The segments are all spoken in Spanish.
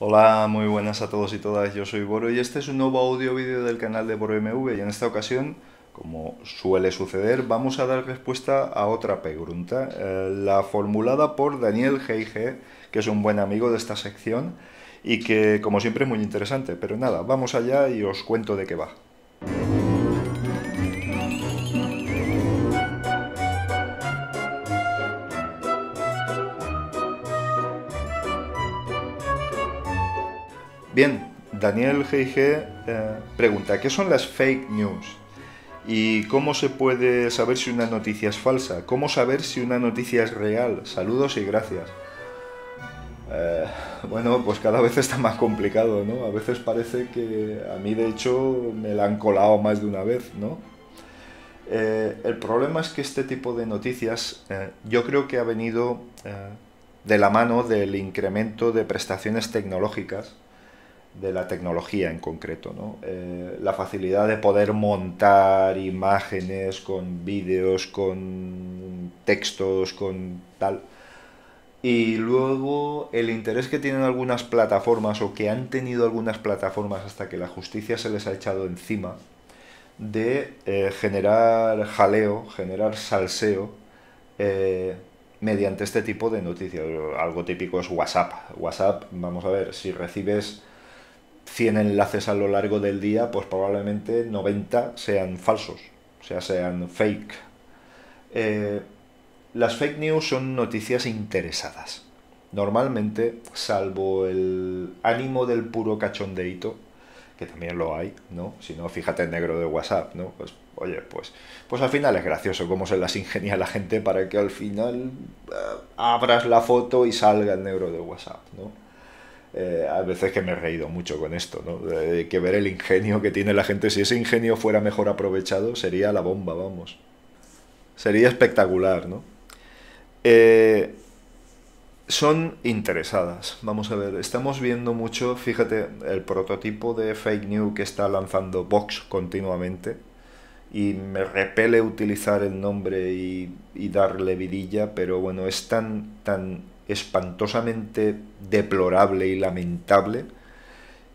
Hola, muy buenas a todos y todas, yo soy Boro y este es un nuevo audio vídeo del canal de Boro y en esta ocasión, como suele suceder, vamos a dar respuesta a otra pregunta, eh, la formulada por Daniel Geige, que es un buen amigo de esta sección y que como siempre es muy interesante, pero nada, vamos allá y os cuento de qué va. Bien, Daniel G.G. Eh, pregunta, ¿qué son las fake news? ¿Y cómo se puede saber si una noticia es falsa? ¿Cómo saber si una noticia es real? Saludos y gracias. Eh, bueno, pues cada vez está más complicado, ¿no? A veces parece que a mí de hecho me la han colado más de una vez, ¿no? Eh, el problema es que este tipo de noticias yo creo que ha venido de la mano del incremento de prestaciones tecnológicas de la tecnología en concreto. ¿no? Eh, la facilidad de poder montar imágenes con vídeos, con textos, con tal. Y luego el interés que tienen algunas plataformas o que han tenido algunas plataformas hasta que la justicia se les ha echado encima de eh, generar jaleo, generar salseo eh, mediante este tipo de noticias. Algo típico es WhatsApp. WhatsApp, vamos a ver, si recibes 100 enlaces a lo largo del día, pues probablemente 90 sean falsos, o sea, sean fake. Eh, las fake news son noticias interesadas. Normalmente, salvo el ánimo del puro cachondeito, que también lo hay, ¿no? Si no, fíjate en negro de WhatsApp, ¿no? Pues, oye, pues, pues al final es gracioso cómo se las ingenia la gente para que al final eh, abras la foto y salga el negro de WhatsApp, ¿no? Eh, a veces que me he reído mucho con esto, ¿no? Eh, que ver el ingenio que tiene la gente, si ese ingenio fuera mejor aprovechado, sería la bomba, vamos. Sería espectacular, ¿no? Eh, son interesadas, vamos a ver, estamos viendo mucho, fíjate, el prototipo de fake news que está lanzando Vox continuamente, y me repele utilizar el nombre y, y darle vidilla, pero bueno, es tan, tan espantosamente deplorable y lamentable,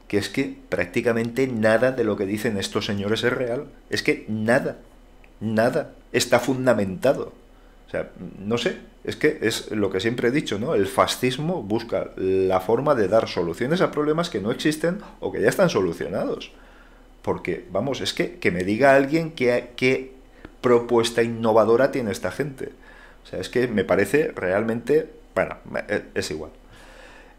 que es que prácticamente nada de lo que dicen estos señores es real. Es que nada, nada está fundamentado. O sea, no sé, es que es lo que siempre he dicho, ¿no? El fascismo busca la forma de dar soluciones a problemas que no existen o que ya están solucionados. Porque, vamos, es que, que me diga alguien qué, qué propuesta innovadora tiene esta gente. O sea, es que me parece realmente bueno, e, es igual.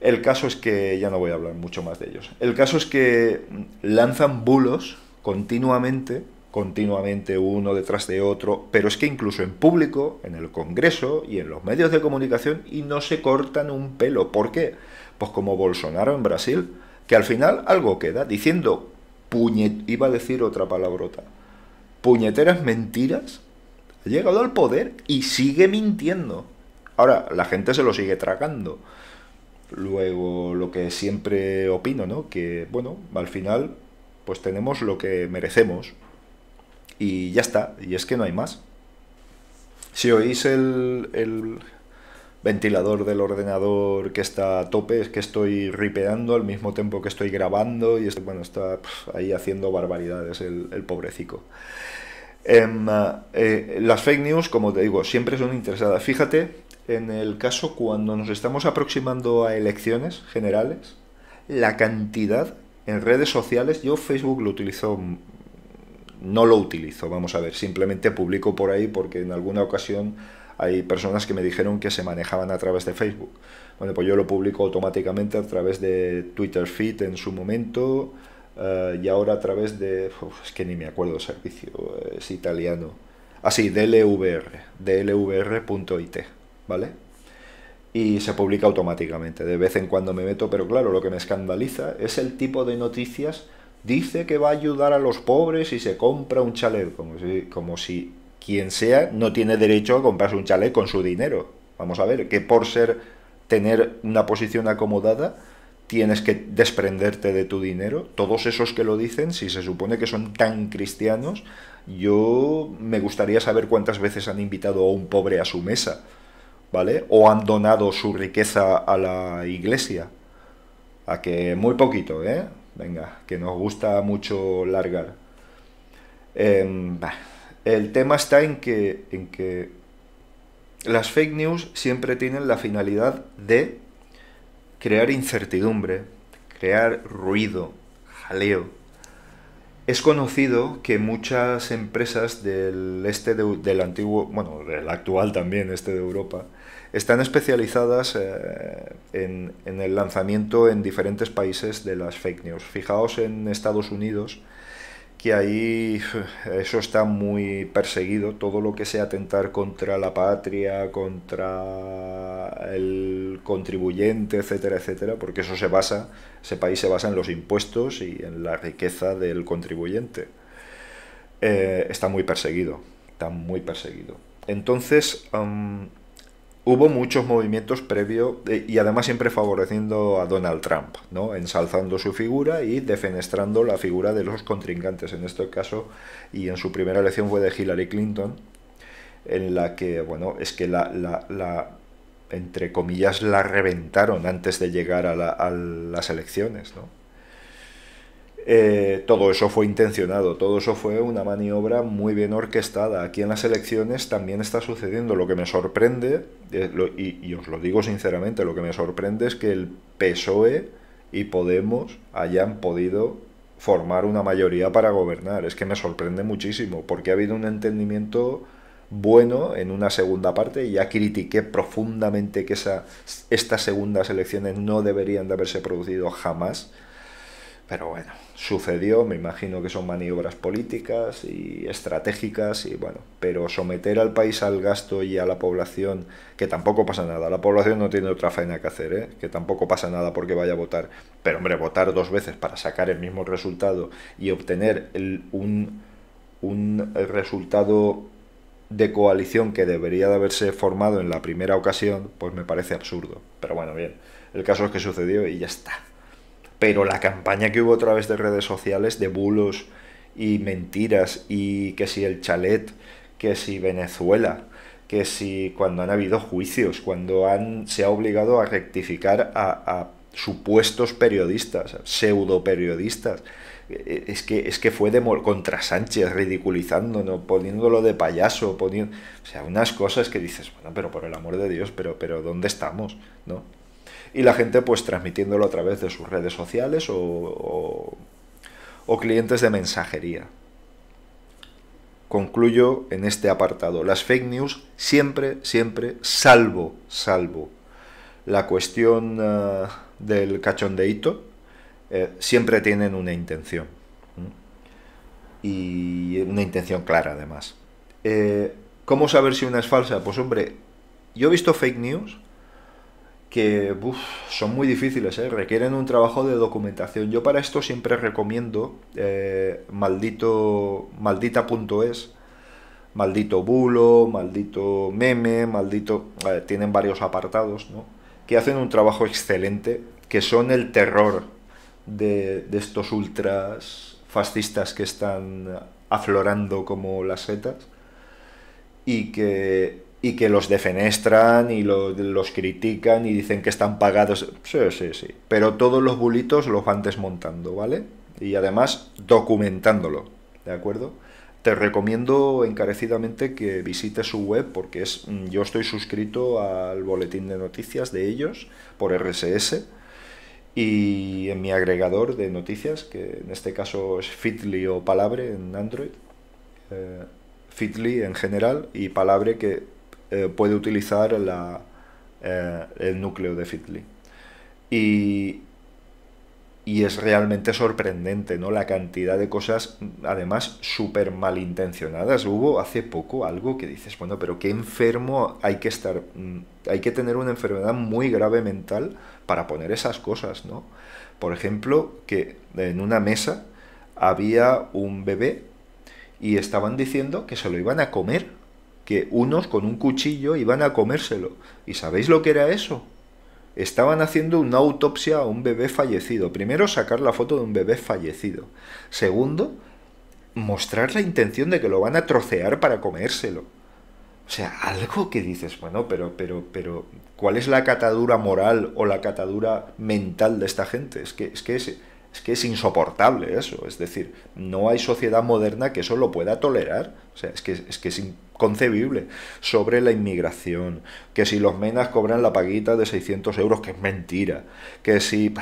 El caso es que, ya no voy a hablar mucho más de ellos, el caso es que lanzan bulos continuamente, continuamente uno detrás de otro, pero es que incluso en público, en el Congreso y en los medios de comunicación, y no se cortan un pelo. ¿Por qué? Pues como Bolsonaro en Brasil, que al final algo queda diciendo iba a decir otra palabrota, puñeteras mentiras, ha llegado al poder y sigue mintiendo. Ahora, la gente se lo sigue tragando. Luego, lo que siempre opino, ¿no? Que, bueno, al final, pues tenemos lo que merecemos. Y ya está, y es que no hay más. Si oís el, ventilador del ordenador que está a tope, es que estoy ripeando al mismo tiempo que estoy grabando y este bueno, está ahí haciendo barbaridades el, pobrecito. pobrecico. Em, eh, las fake news, como te digo, siempre son interesadas. Fíjate en el caso cuando nos estamos aproximando a elecciones generales, la cantidad en redes sociales, yo Facebook lo utilizo, no lo utilizo, vamos a ver, simplemente publico por ahí porque en alguna ocasión hay personas que me dijeron que se manejaban a través de Facebook. Bueno, pues yo lo publico automáticamente a través de Twitter Feed en su momento eh, y ahora a través de, es que ni me acuerdo el servicio, eh, es italiano. Así, ah, DLVR, dlvr.it. ¿vale? Y se publica automáticamente. De vez en cuando me meto, pero claro, lo que me escandaliza es el tipo de noticias. Dice que va a ayudar a los pobres y se compra un chalet, como si, como si quien sea no tiene derecho a comprarse un chalet con su dinero. Vamos a ver, que por ser tener una posición acomodada, tienes que desprenderte de tu dinero. Todos esos que lo dicen, si se supone que son tan cristianos, yo me gustaría saber cuántas veces han invitado a un pobre a su mesa. ¿vale? O han donado su riqueza a la iglesia. A que muy poquito, ¿eh? Venga, que nos gusta mucho largar. Em, el tema está en que, en que las fake news siempre tienen la finalidad de crear incertidumbre, crear ruido, jaleo. Es conocido que muchas empresas del este de, del antiguo, bueno, del actual también, este de Europa, están especializadas eh, en, el lanzamiento en diferentes países de las fake news. Fijaos en Estados Unidos, que ahí eh, eso está muy perseguido, todo lo que sea atentar contra la patria, contra el contribuyente, etcétera, etcétera, porque eso se basa, ese país se basa en los impuestos y en la riqueza del contribuyente. Eh, está muy perseguido, está muy perseguido. Entonces, hubo muchos movimientos previo eh, y además siempre favoreciendo a Donald Trump, ¿no? ensalzando su figura y defenestrando la figura de los contrincantes. En este caso, y en su primera elección fue de Hillary Clinton, en la que, bueno, es que la, la, la entre comillas, la reventaron antes de llegar a, la, a las elecciones, ¿no? Eh, todo eso fue intencionado, todo eso fue una maniobra muy bien orquestada. Aquí en las elecciones también está sucediendo. Lo que me sorprende, eh, y, os lo digo sinceramente, lo que me sorprende es que el PSOE y Podemos hayan podido formar una mayoría para gobernar. Es que me sorprende muchísimo, porque ha habido un entendimiento bueno en una segunda parte y ya critiqué profundamente que esa, estas segundas elecciones no deberían de haberse producido jamás pero bueno, sucedió, me imagino que son maniobras políticas y estratégicas y bueno, pero someter al país al gasto y a la población, que tampoco pasa nada, la población no tiene otra faena que hacer, ¿eh? que tampoco pasa nada porque vaya a votar, pero hombre, votar dos veces para sacar el mismo resultado y obtener el, un, un resultado de coalición que debería de haberse formado en la primera ocasión, pues me parece absurdo. Pero bueno, bien, el caso es que sucedió y ya está pero la campaña que hubo a través de redes sociales de bulos y mentiras y que si el chalet, que si Venezuela, que si cuando han habido juicios, cuando han, se ha obligado a rectificar a, supuestos periodistas, pseudo periodistas. E, e, es que, es que fue de contra Sánchez, ridiculizándonos, poniéndolo de payaso, poniendo... O sea, unas cosas que dices, bueno, pero por el amor de Dios, pero, pero ¿dónde estamos? ¿No? y la gente pues transmitiéndolo a través de sus redes sociales o, clientes de mensajería. Concluyo en este apartado. Las fake news siempre, siempre, salvo, salvo la cuestión eh, del cachondeito, eh, siempre tienen una intención. Y una intención clara además. Eh, ¿Cómo saber si una es falsa? Pues hombre, yo he visto fake news que son muy difíciles, ¿eh? requieren un trabajo de documentación. Yo para esto siempre recomiendo eh, maldita.es, maldito bulo, maldito meme, maldito... Eh, tienen varios apartados, ¿no? Que hacen un trabajo excelente, que son el terror de, de estos ultras fascistas que están aflorando como las setas y que y que los defenestran y los critican y dicen que están pagados. Sí, sí, sí. Pero todos los bulitos los van desmontando, ¿vale? Y además documentándolo, ¿de acuerdo? Te recomiendo encarecidamente que visites su web porque es, mm, yo estoy suscrito al boletín de noticias de ellos por RSS y en mi agregador de noticias, que en este caso es Fitly o Palabre en Android, eh, Fitly en general y Palabre que eh, puede utilizar la, eh, el núcleo de Fitly. Y, es realmente sorprendente ¿no? la cantidad de cosas, además, súper malintencionadas. Hubo hace poco algo que dices, bueno, pero qué enfermo hay que estar, mm, hay que tener una enfermedad muy grave mental para poner esas cosas, ¿no? Por ejemplo, que en una mesa había un bebé y estaban diciendo que se lo iban a comer que unos con un cuchillo iban a comérselo. ¿Y sabéis lo que era eso? Estaban haciendo una autopsia a un bebé fallecido. Primero, sacar la foto de un bebé fallecido. Segundo, mostrar la intención de que lo van a trocear para comérselo. O sea, algo que dices, bueno, pero, pero, pero, ¿cuál es la catadura moral o la catadura mental de esta gente? Es que, es que es, es que es insoportable eso. Es decir, no hay sociedad moderna que eso lo pueda tolerar. O sea, es que es, que es inconcebible. Sobre la inmigración, que si los menas cobran la paguita de 600 euros, que es mentira. Que si.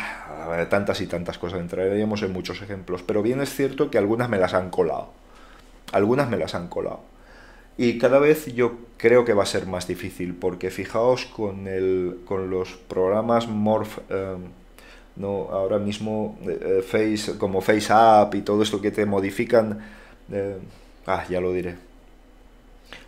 tantas y tantas cosas. Entraríamos en muchos ejemplos. Pero bien es cierto que algunas me las han colado. Algunas me las han colado. Y cada vez yo creo que va a ser más difícil, porque fijaos con, el, con los programas Morph. Em, ¿no? Ahora mismo eh, eh, Face, como Face App y todo esto que te modifican, eh, ah, ya lo diré.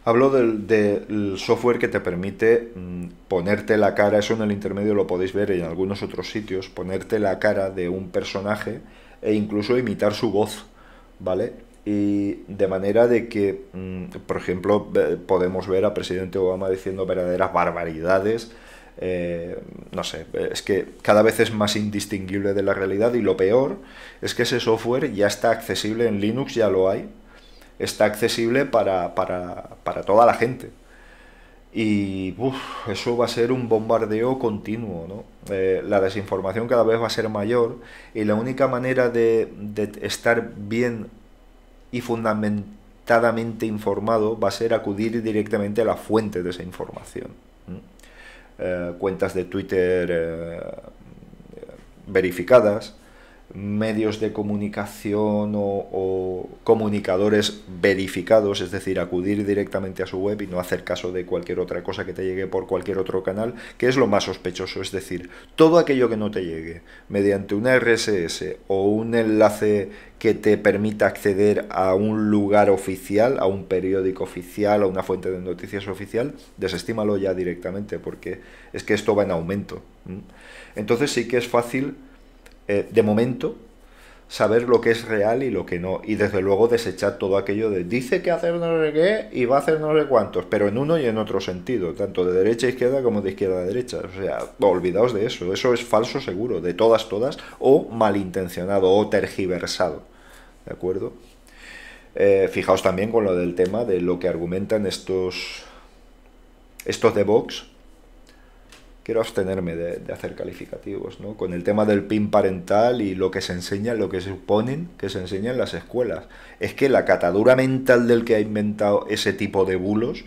Hablo del, software que te permite mm, ponerte la cara, eso en el intermedio lo podéis ver en algunos otros sitios, ponerte la cara de un personaje e incluso imitar su voz, ¿vale? y de manera de que, mm, por ejemplo, podemos ver a presidente Obama diciendo verdaderas barbaridades eh, no sé, es que cada vez es más indistinguible de la realidad y lo peor es que ese software ya está accesible en Linux, ya lo hay, está accesible para, toda la gente. Y eso va a ser un bombardeo continuo, ¿no? Eh, la desinformación cada vez va a ser mayor y la única manera de, de estar bien y fundamentadamente informado va a ser acudir directamente a la fuente de esa información. Eh, cuentas de Twitter eh, eh, verificadas, medios de comunicación o, comunicadores verificados, es decir, acudir directamente a su web y no hacer caso de cualquier otra cosa que te llegue por cualquier otro canal, que es lo más sospechoso, es decir, todo aquello que no te llegue mediante una RSS o un enlace que te permita acceder a un lugar oficial, a un periódico oficial, a una fuente de noticias oficial, desestímalo ya directamente porque es que esto va en aumento. Entonces sí que es fácil eh, de momento, saber lo que es real y lo que no. Y desde luego desechar todo aquello de dice que hacer no qué y va a hacer no sé cuántos, pero en uno y en otro sentido, tanto de derecha a izquierda como de izquierda a derecha. O sea, olvidaos de eso, eso es falso seguro, de todas, todas, o malintencionado o tergiversado. ¿De acuerdo? Eh, fijaos también con lo del tema de lo que argumentan estos, estos de Vox quiero abstenerme de, hacer calificativos, ¿no? Con el tema del PIN parental y lo que se enseña, lo que se suponen que se enseña en las escuelas. Es que la catadura mental del que ha inventado ese tipo de bulos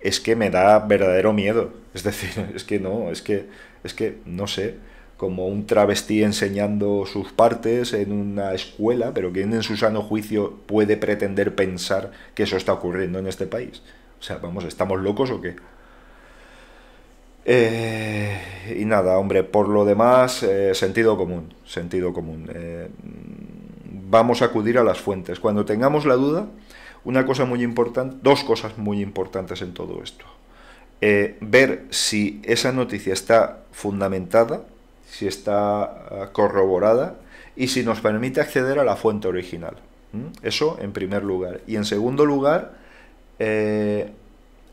es que me da verdadero miedo. Es decir, es que no, es que, es que no sé, como un travesti enseñando sus partes en una escuela, pero que en su sano juicio puede pretender pensar que eso está ocurriendo en este país? O sea, vamos, ¿estamos locos o qué? Eh, y nada, hombre, por lo demás, eh, sentido común, sentido común. Eh, vamos a acudir a las fuentes. Cuando tengamos la duda, una cosa muy importante, dos cosas muy importantes en todo esto. ver si esa noticia está fundamentada, si está ah, corroborada y si nos permite acceder a la fuente original. Eso en primer lugar. Y en segundo lugar,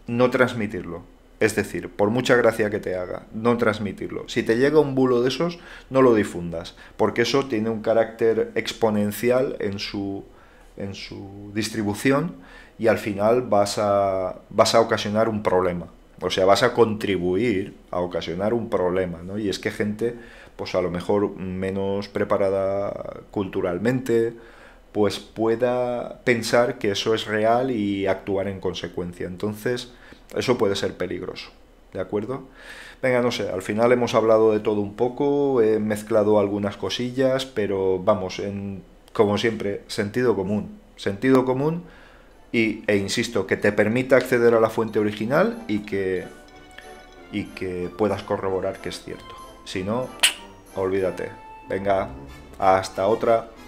no transmitirlo es decir, por mucha gracia que te haga, no transmitirlo. Si te llega un bulo de esos, no lo difundas, porque eso tiene un carácter exponencial en su, en su distribución y al final vas a, vas a ocasionar un problema. O sea, vas a contribuir a ocasionar un problema, ¿no? Y es que gente, pues a lo mejor menos preparada culturalmente, pues pueda pensar que eso es real y actuar en consecuencia. Entonces, eso puede ser peligroso. ¿De acuerdo? Venga, no sé, al final hemos hablado de todo un poco, he mezclado algunas cosillas, pero vamos, en, como siempre, sentido común. Sentido común e insisto, que te permita acceder a la fuente original y que, y que puedas corroborar que es cierto. Si no, olvídate. Venga, hasta otra.